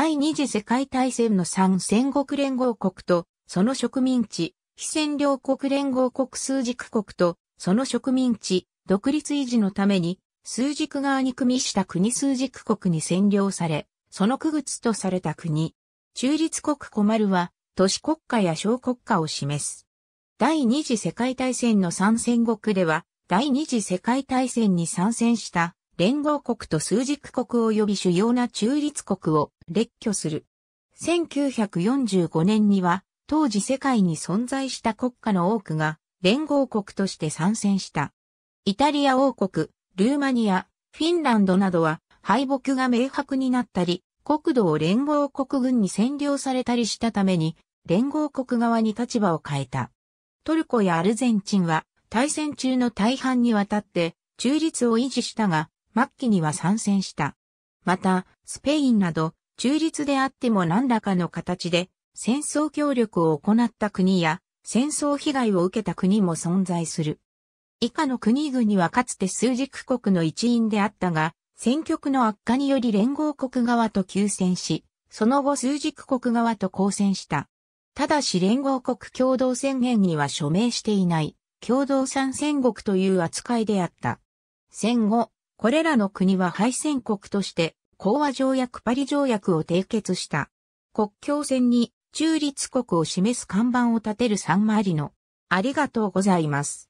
第二次世界大戦の3戦国連合国と、その植民地、非占領国連合国数軸国と、その植民地、独立維持のために、数軸側に組みした国数軸国に占領され、その区別とされた国。中立国コマルは、都市国家や小国家を示す。第二次世界大戦の参戦国では、第二次世界大戦に参戦した連合国と枢軸国及び主要な中立国を列挙する。1945年には、当時世界に存在した国家の多くが、連合国として参戦した。イタリア王国、ルーマニア、フィンランドなどは、敗北が明白になったり、国土を連合国軍に占領されたりしたために、連合国側に立場を変えた。トルコやアルゼンチンは、大戦中の大半にわたって、中立を維持したが、末期には参戦した。また、スペインなど、中立であっても何らかの形で、戦争協力を行った国や、戦争被害を受けた国も存在する。以下の国々はかつて数軸国の一員であったが、戦局の悪化により連合国側と休戦し、その後数軸国側と交戦した。ただし連合国共同宣言には署名していない、共同参戦国という扱いであった。戦後、これらの国は敗戦国として、講和条約パリ条約を締結した。国境線に中立国を示す看板を立てるサンマリありがとうございます。